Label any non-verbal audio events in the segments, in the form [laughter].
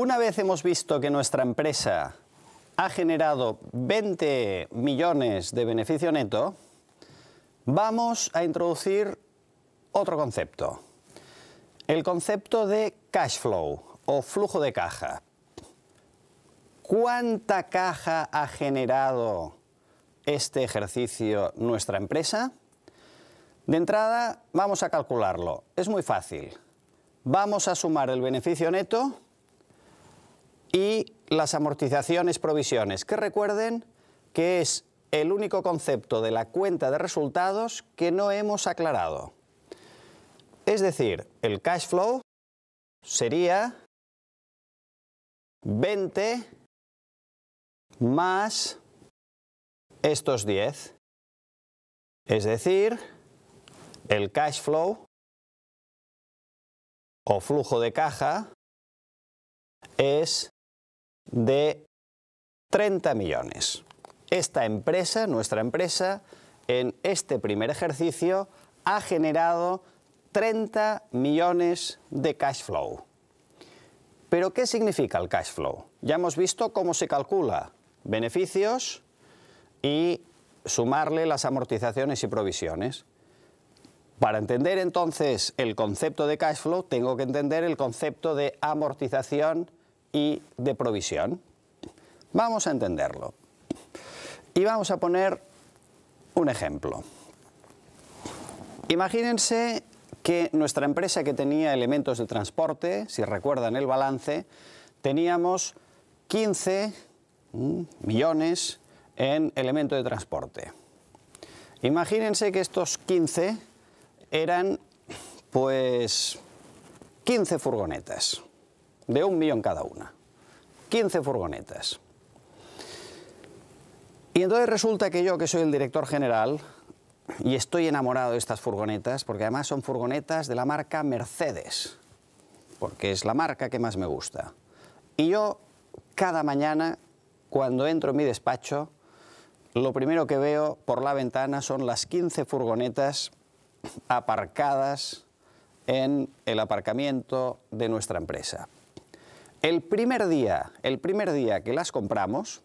Una vez hemos visto que nuestra empresa ha generado 20 millones de beneficio neto, vamos a introducir otro concepto. El concepto de cash flow o flujo de caja. ¿Cuánta caja ha generado este ejercicio nuestra empresa? De entrada, vamos a calcularlo. Es muy fácil. Vamos a sumar el beneficio neto y las amortizaciones provisiones, que recuerden que es el único concepto de la cuenta de resultados que no hemos aclarado. Es decir, el cash flow sería 20 más estos 10. Es decir, el cash flow o flujo de caja es de 30 millones. Esta empresa, nuestra empresa, en este primer ejercicio ha generado 30 millones de cash flow. ¿Pero qué significa el cash flow? Ya hemos visto cómo se calcula beneficios y sumarle las amortizaciones y provisiones. Para entender entonces el concepto de cash flow, tengo que entender el concepto de amortización y de provisión. Vamos a entenderlo. Y vamos a poner un ejemplo. Imagínense que nuestra empresa que tenía elementos de transporte, si recuerdan el balance, teníamos 15 mm, millones en elementos de transporte. Imagínense que estos 15 eran pues 15 furgonetas de un millón cada una. 15 furgonetas. Y entonces resulta que yo, que soy el director general, y estoy enamorado de estas furgonetas, porque además son furgonetas de la marca Mercedes, porque es la marca que más me gusta. Y yo, cada mañana, cuando entro en mi despacho, lo primero que veo por la ventana son las 15 furgonetas aparcadas en el aparcamiento de nuestra empresa. El primer día, el primer día que las compramos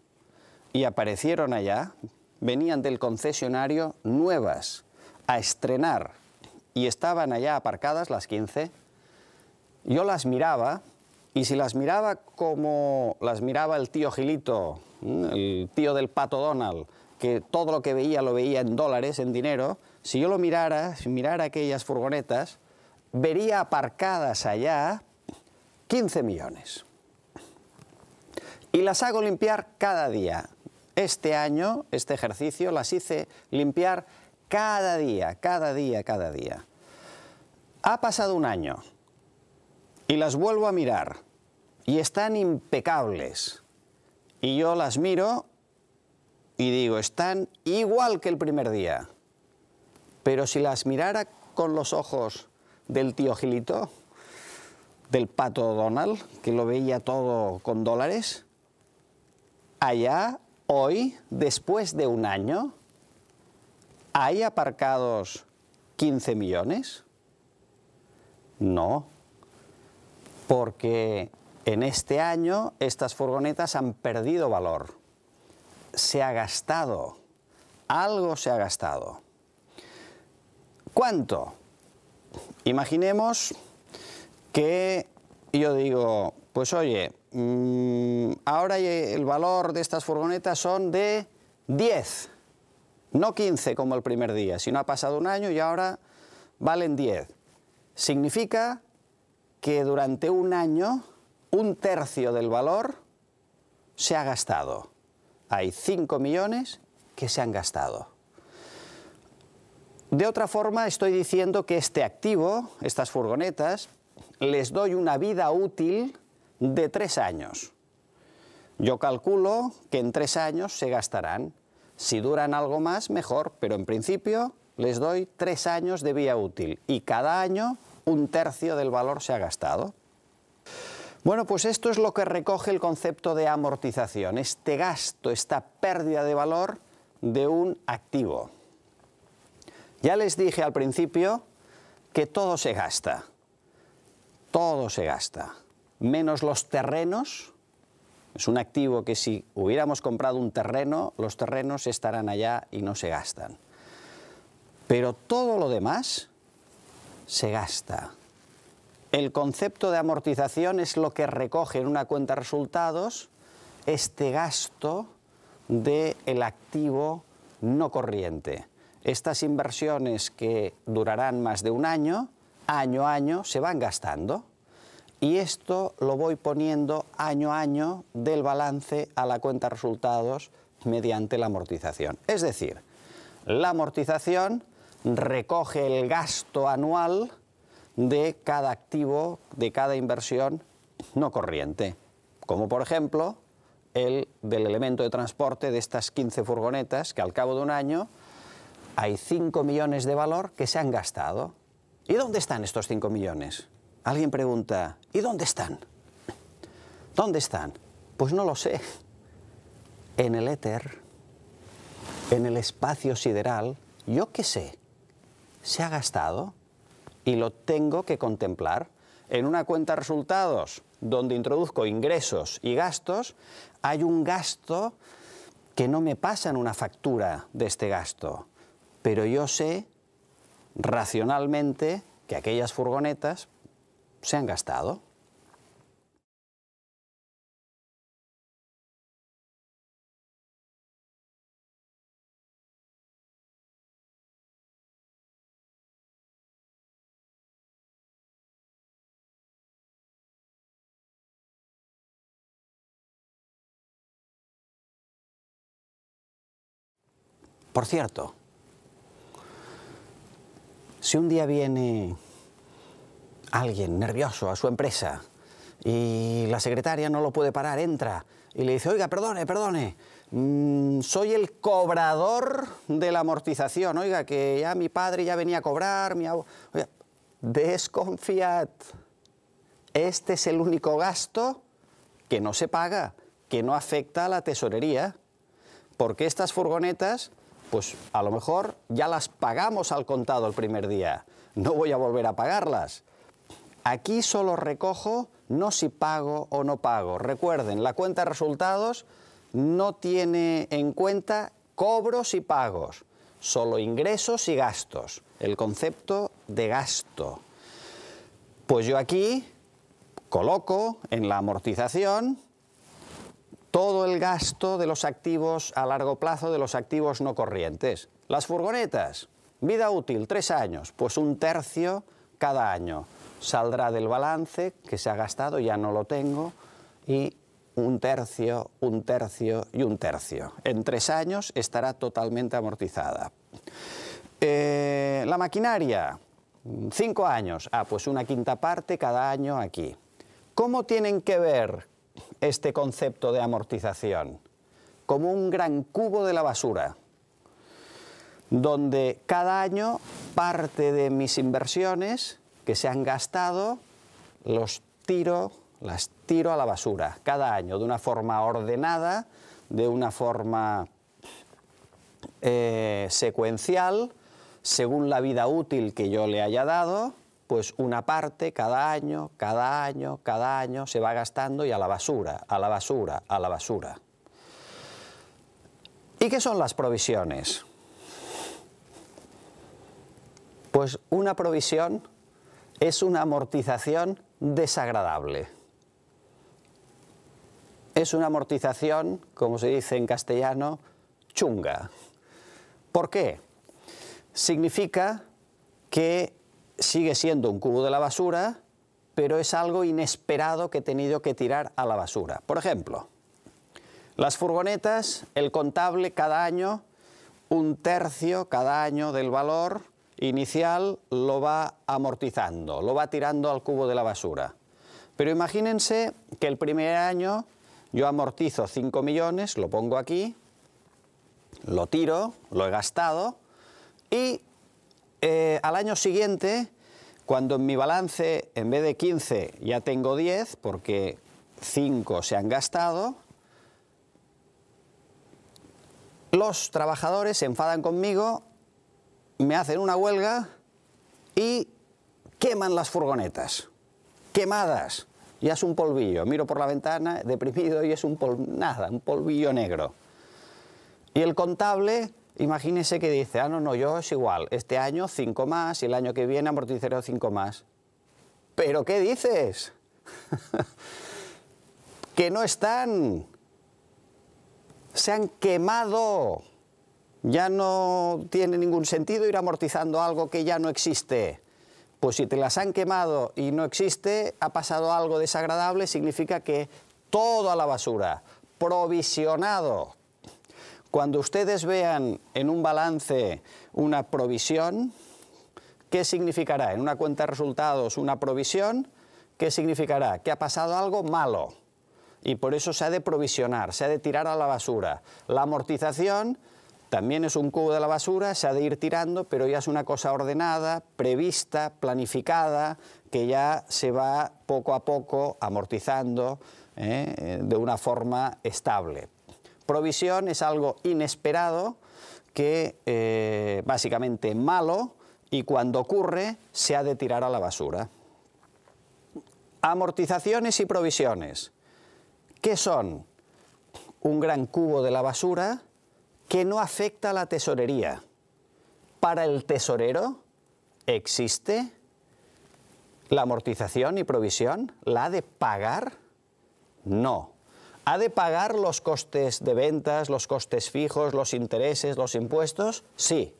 y aparecieron allá, venían del concesionario nuevas a estrenar y estaban allá aparcadas las 15. Yo las miraba y si las miraba como las miraba el tío Gilito, el tío del pato Donald, que todo lo que veía lo veía en dólares, en dinero, si yo lo mirara, si mirara aquellas furgonetas, vería aparcadas allá 15 millones. Y las hago limpiar cada día. Este año, este ejercicio, las hice limpiar cada día, cada día, cada día. Ha pasado un año y las vuelvo a mirar y están impecables. Y yo las miro y digo, están igual que el primer día. Pero si las mirara con los ojos del tío Gilito, del pato Donald, que lo veía todo con dólares, allá hoy, después de un año, hay aparcados 15 millones? No, porque en este año estas furgonetas han perdido valor, se ha gastado, algo se ha gastado. ¿Cuánto? Imaginemos que yo digo, pues oye, mm, ahora el valor de estas furgonetas son de 10, no 15 como el primer día, sino ha pasado un año y ahora valen 10. Significa que durante un año un tercio del valor se ha gastado. Hay 5 millones que se han gastado. De otra forma, estoy diciendo que este activo, estas furgonetas, les doy una vida útil de tres años. Yo calculo que en tres años se gastarán. Si duran algo más, mejor, pero en principio les doy tres años de vida útil y cada año un tercio del valor se ha gastado. Bueno, pues esto es lo que recoge el concepto de amortización, este gasto, esta pérdida de valor de un activo. Ya les dije al principio que todo se gasta todo se gasta, menos los terrenos. Es un activo que si hubiéramos comprado un terreno, los terrenos estarán allá y no se gastan. Pero todo lo demás se gasta. El concepto de amortización es lo que recoge en una cuenta de resultados este gasto del el activo no corriente. Estas inversiones que durarán más de un año año a año se van gastando. Y esto lo voy poniendo año a año del balance a la cuenta resultados mediante la amortización. Es decir, la amortización recoge el gasto anual de cada activo, de cada inversión no corriente, como por ejemplo el del elemento de transporte de estas 15 furgonetas que al cabo de un año hay 5 millones de valor que se han gastado. ¿y dónde están estos 5 millones? Alguien pregunta, ¿y dónde están? ¿Dónde están? Pues no lo sé. En el éter, en el espacio sideral, yo qué sé. Se ha gastado y lo tengo que contemplar en una cuenta resultados donde introduzco ingresos y gastos, hay un gasto que no me pasa en una factura de este gasto, pero yo sé racionalmente que aquellas furgonetas se han gastado. Por cierto, si un día viene alguien nervioso a su empresa y la secretaria no lo puede parar, entra y le dice, oiga, perdone, perdone, mm, soy el cobrador de la amortización, oiga, que ya mi padre ya venía a cobrar, mi abuelo... desconfiad, este es el único gasto que no se paga, que no afecta a la tesorería, porque estas furgonetas pues a lo mejor ya las pagamos al contado el primer día. No voy a volver a pagarlas. Aquí solo recojo no si pago o no pago. Recuerden, la cuenta de resultados no tiene en cuenta cobros y pagos, solo ingresos y gastos, el concepto de gasto. Pues yo aquí coloco en la amortización todo el gasto de los activos a largo plazo, de los activos no corrientes. Las furgonetas, vida útil, tres años, pues un tercio cada año. Saldrá del balance que se ha gastado, ya no lo tengo, y un tercio, un tercio y un tercio. En tres años estará totalmente amortizada. Eh, la maquinaria, cinco años. Ah, pues una quinta parte cada año aquí. ¿Cómo tienen que ver este concepto de amortización como un gran cubo de la basura, donde cada año parte de mis inversiones que se han gastado los tiro, las tiro a la basura, cada año, de una forma ordenada, de una forma eh, secuencial, según la vida útil que yo le haya dado, pues una parte cada año, cada año, cada año se va gastando y a la basura, a la basura, a la basura. ¿Y qué son las provisiones? Pues una provisión es una amortización desagradable. Es una amortización, como se dice en castellano, chunga. ¿Por qué? Significa que sigue siendo un cubo de la basura, pero es algo inesperado que he tenido que tirar a la basura. Por ejemplo, las furgonetas, el contable cada año, un tercio cada año del valor inicial lo va amortizando, lo va tirando al cubo de la basura. Pero imagínense que el primer año yo amortizo 5 millones, lo pongo aquí, lo tiro, lo he gastado y eh, al año siguiente, cuando en mi balance, en vez de 15, ya tengo 10, porque 5 se han gastado, los trabajadores se enfadan conmigo, me hacen una huelga y queman las furgonetas, quemadas, ya es un polvillo, miro por la ventana deprimido y es un pol nada, un polvillo negro. Y el contable Imagínese que dice, ah, no, no, yo es igual, este año cinco más y el año que viene amortizaré cinco más. ¿Pero qué dices? [laughs] que no están, se han quemado, ya no tiene ningún sentido ir amortizando algo que ya no existe. Pues si te las han quemado y no existe, ha pasado algo desagradable, significa que todo a la basura, provisionado, cuando ustedes vean en un balance una provisión, ¿qué significará? En una cuenta de resultados una provisión, ¿qué significará? Que ha pasado algo malo y por eso se ha de provisionar, se ha de tirar a la basura. La amortización también es un cubo de la basura, se ha de ir tirando, pero ya es una cosa ordenada, prevista, planificada, que ya se va poco a poco amortizando ¿eh? de una forma estable. Provisión es algo inesperado que eh, básicamente malo y cuando ocurre se ha de tirar a la basura. Amortizaciones y provisiones. ¿Qué son? Un gran cubo de la basura que no afecta a la tesorería. Para el tesorero existe la amortización y provisión, la ha de pagar, no ¿Ha de pagar los costes de ventas, los costes fijos, los intereses, los impuestos? Sí.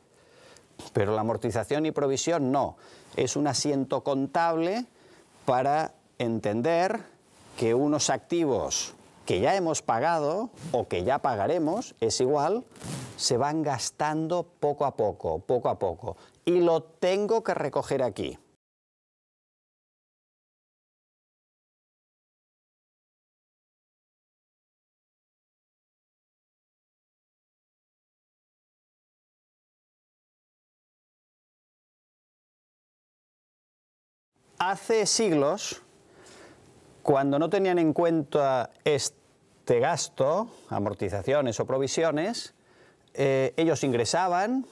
Pero la amortización y provisión no. Es un asiento contable para entender que unos activos que ya hemos pagado o que ya pagaremos, es igual, se van gastando poco a poco, poco a poco. Y lo tengo que recoger aquí. hace siglos, cuando no tenían en cuenta este gasto, amortizaciones o provisiones, eh, ellos ingresaban,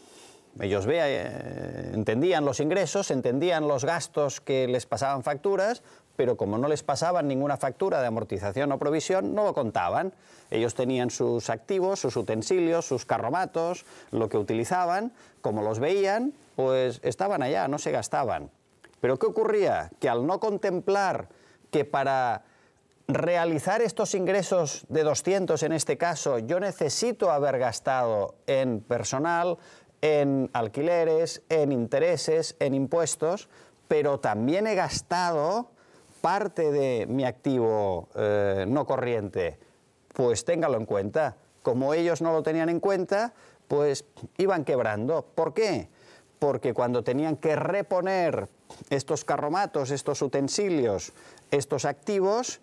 ellos eh, entendían los ingresos, entendían los gastos que les pasaban facturas, pero como no les pasaban ninguna factura de amortización o provisión, no lo contaban. Ellos tenían sus activos, sus utensilios, sus carromatos, lo que utilizaban, como los veían, pues estaban allá, no se gastaban. Pero ¿qué ocurría? Que al no contemplar que para realizar estos ingresos de 200 en este caso yo necesito haber gastado en personal, en alquileres, en intereses, en impuestos, pero también he gastado parte de mi activo eh, no corriente. Pues téngalo en cuenta. Como ellos no lo tenían en cuenta, pues iban quebrando. ¿Por qué? Porque cuando tenían que reponer estos carromatos, estos utensilios, estos activos,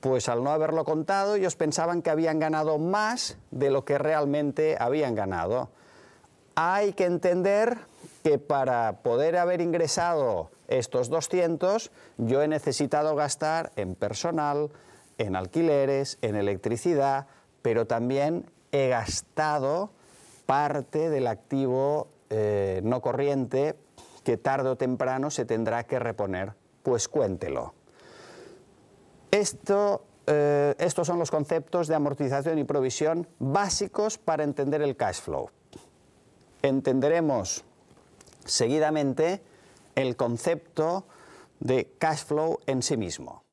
pues al no haberlo contado ellos pensaban que habían ganado más de lo que realmente habían ganado. Hay que entender que para poder haber ingresado estos 200, yo he necesitado gastar en personal, en alquileres, en electricidad, pero también he gastado parte del activo eh, no corriente que tarde o temprano se tendrá que reponer. Pues cuéntelo. Esto, eh, estos son los conceptos de amortización y provisión básicos para entender el cash flow. Entenderemos seguidamente el concepto de cash flow en sí mismo.